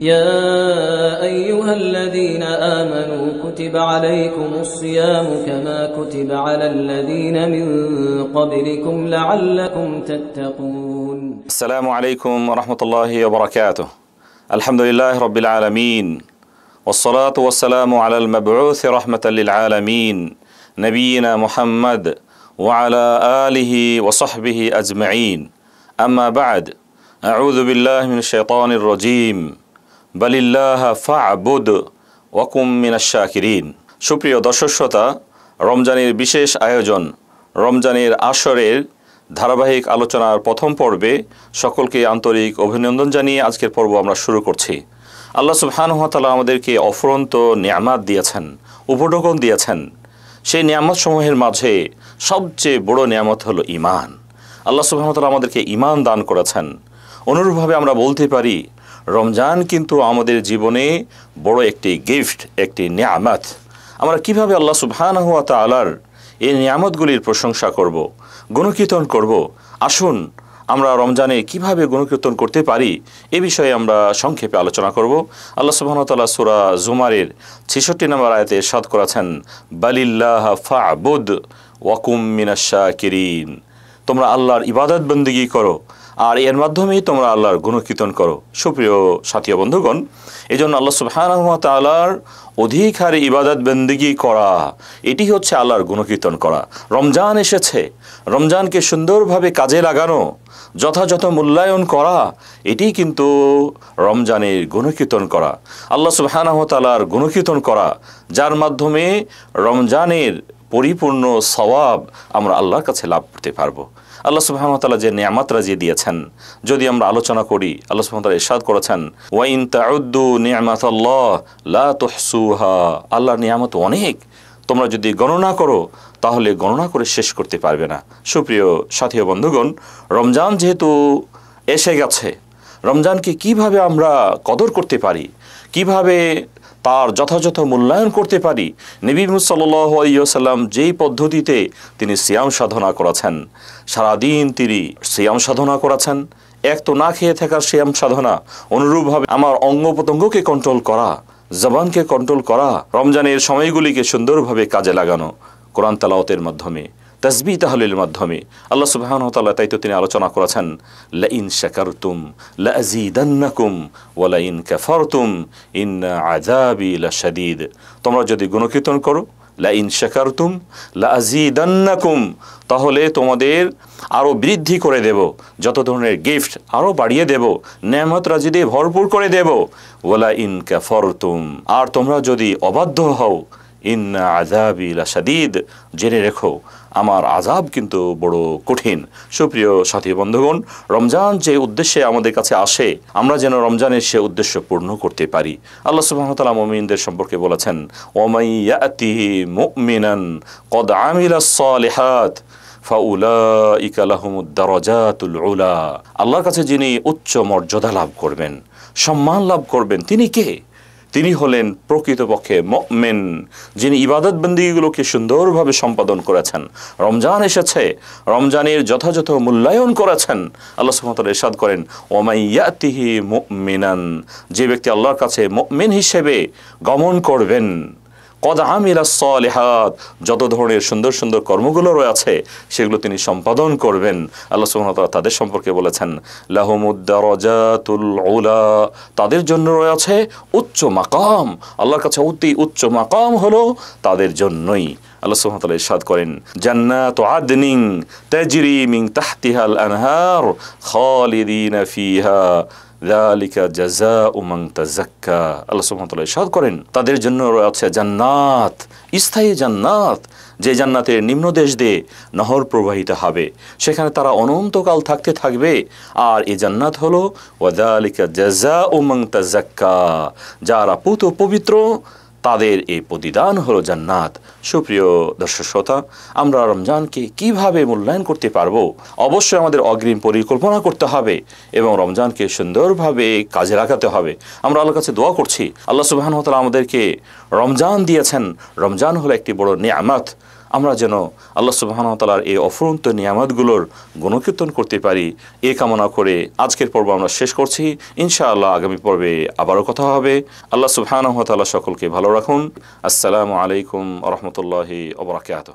يا ايها الذين امنوا كتب عليكم الصيام كما كتب على الذين من قبلكم لعلكم تتقون السلام عليكم ورحمه الله وبركاته الحمد لله رب العالمين والصلاه والسلام على المبعوث رحمه للعالمين نبينا محمد وعلى اله وصحبه اجمعين اما بعد اعوذ بالله من الشيطان الرجيم বালিল্লাহ ফা বুদ ওয়াকুম মিনাশাকিরিন সুপ্রিয় দর্শক শ্রোতা রমজানের বিশেষ আয়োজন রমজানের আসরের ধারাবাহিক আলোচনার প্রথম পর্বে সকলকে আন্তরিক অভিনন্দন জানিয়ে আজকের পর্ব আমরা শুরু করছি আল্লাহ সুবহানুহতালা আমাদেরকে অফরন্ত নিয়ামাত দিয়েছেন উপঢকন দিয়েছেন সেই নিয়ামত সমূহের মাঝে সবচেয়ে বড় নিয়ামত হলো ইমান আল্লাহ সুবহানতালা আমাদেরকে ইমান দান করেছেন অনুরূপভাবে আমরা বলতে পারি রমজান কিন্তু আমাদের জীবনে বড় একটি গিফট একটি নিয়ামত আমরা কিভাবে আল্লাহ সুবহান হুয়া তালার এই নিয়ামতগুলির প্রশংসা করব গুণকীর্তন করব আসুন আমরা রমজানে কিভাবে গুণকীর্তন করতে পারি এ বিষয়ে আমরা সংক্ষেপে আলোচনা করব আল্লাহ তাল্লাহ সুরা জুমারের ছেষট্টি নম্বর আয়তে সাদ করেছেন বালিল্লাহ ফাবুদ ওয়াকুম মিনাশা কিরিন তোমরা আল্লাহর ইবাদত বন্দিগি করো আর এর মাধ্যমেই তোমরা আল্লাহর গুণকীর্তন করো সুপ্রিয় সাথী বন্ধুগণ এই জন্য আল্লাহ সুবাহর অধিক হারে ইবাদত বেন্দিগি করা এটি হচ্ছে আল্লাহর গুণকীর্তন করা রমজান এসেছে রমজানকে সুন্দরভাবে কাজে লাগানো যথাযথ মূল্যায়ন করা এটি কিন্তু রমজানের গুণকীর্তন করা আল্লাহ সুবাহ তালার গুণকীর্তন করা যার মাধ্যমে রমজানের পরিপূর্ণ স্বভাব আমরা আল্লাহর কাছে লাভ করতে পারবো আল্লাহ সুহামতাল্লাহ যে নিয়ামত রাজিয়ে দিয়েছেন যদি আমরা আলোচনা করি আল্লাহ সুহামতাল্লাহ ইরশাদ করেছেন ওয়াইন তাউদ্দু নিয়ামত আল্লাহ লা আল্লাহর নিয়ামত অনেক তোমরা যদি গণনা করো তাহলে গণনা করে শেষ করতে পারবে না সুপ্রিয় সাথী বন্ধুগণ রমজান যেহেতু এসে গেছে রমজানকে কিভাবে আমরা কদর করতে পারি কিভাবে তার যথাযথ মূল্যায়ন করতে পারি নবী সাল্লাম যেই পদ্ধতিতে তিনি সিয়াম সাধনা করেছেন সারাদিন তিনি সিয়াম সাধনা করেছেন এক তো না খেয়ে থাকার সিয়াম সাধনা অনুরূপভাবে আমার অঙ্গ প্রত্যঙ্গকে কন্ট্রোল করা জবানকে কন্ট্রোল করা রমজানের সময়গুলিকে সুন্দরভাবে কাজে লাগানো কোরআন তালাওতের মাধ্যমে তসবি তাহলিল মাধ্যমে আল্লাহ সুবাহনতাল্লাহ তাই তো তিনি আলোচনা করেছেন লাইন শাকারতুম লাজিদান্নাকুম ওয়ালাইন কাফারতুম ইন আজাবি লাশাদিদ তোমরা যদি গুণকীর্তন করো লাইন শাকারতুম লাজিদান্নাকুম তাহলে তোমাদের আরও বৃদ্ধি করে দেব যত ধরনের গিফট আরও বাড়িয়ে দেব নেমত রাজি দিয়ে ভরপুর করে দেব ওলা ইন কাফরতুম আর তোমরা যদি অবাধ্য হও ইন আজাবি লাশাদিদ জেনে রেখো আমার আজাব কিন্তু বড় কঠিন সুপ্রিয় সাথী বন্ধুগণ রমজান যে উদ্দেশ্যে আমাদের কাছে আসে আমরা যেন রমজানের সে উদ্দেশ্য পূর্ণ করতে পারি আল্লাহ সুবাহতালা মমিনদের সম্পর্কে বলেছেন কদ আল্লাহর কাছে যিনি উচ্চ মর্যাদা লাভ করবেন সম্মান লাভ করবেন তিনি কে তিনি হলেন প্রকৃতপক্ষে মেন যিনি ইবাদত বন্দীগুলোকে সুন্দরভাবে সম্পাদন করেছেন রমজান এসেছে রমজানের যথাযথ মূল্যায়ন করেছেন আল্লাহ সুমতাল এরশাদ করেন ওমাইয়াতিহি মেনান যে ব্যক্তি আল্লাহর কাছে মেন হিসেবে গমন করবেন কদ আমিলা সলেহাত যত ধরনের সুন্দর সুন্দর কর্মগুলো রয়েছে সেগুলো তিনি সম্পাদন করবেন আল্লাহ সুহামতাল্লাহ তাদের সম্পর্কে বলেছেন লাহমুদ্দারজাতুল ওলা তাদের জন্য রয়েছে উচ্চ মাকাম আল্লাহর কাছে অতি উচ্চ মাকাম হলো তাদের জন্যই আল্লাহ সুহামতাল্লাহ ইরশাদ করেন জান্নাত আদনিং তাজরি মিং তাহতিহাল আনহার খালিদিন ফিহা লালিকা জাজা উমং তাজাক্কা আল্লাহ সুমতলা ইসাদ করেন তাদের জন্য আছে জান্নাত স্থায়ী জান্নাত যে জান্নাতের নিম্ন দেশ দিয়ে নহর প্রবাহিত হবে সেখানে তারা অনন্তকাল থাকতে থাকবে আর এই জান্নাত হলো ওয়াদালিকা জাজা উমং তাজাক্কা যারা পুত পবিত্র তাদের এই প্রতিদান হলো জান্নাত সুপ্রিয় দর্শক শ্রোতা আমরা রমজানকে কিভাবে মূল্যায়ন করতে পারবো অবশ্যই আমাদের অগ্রিম পরিকল্পনা করতে হবে এবং রমজানকে সুন্দরভাবে কাজে লাগাতে হবে আমরা আল্লাহর কাছে দোয়া করছি আল্লাহ সুবাহ আমাদেরকে রমজান দিয়েছেন রমজান হলো একটি বড় নিয়ামাত আমরা যেন আল্লাহ সুবাহতালার এই অফুরন্ত নিয়ামতগুলোর গণকীর্তন করতে পারি এ কামনা করে আজকের পর্ব আমরা শেষ করছি ইনশাআল্লাহ আগামী পর্বে আবারও কথা হবে আল্লাহ সুবাহানহতালা সকলকে ভালো রাখুন আসসালামু আলাইকুম রহমতুল্লাহি ওবরাকাত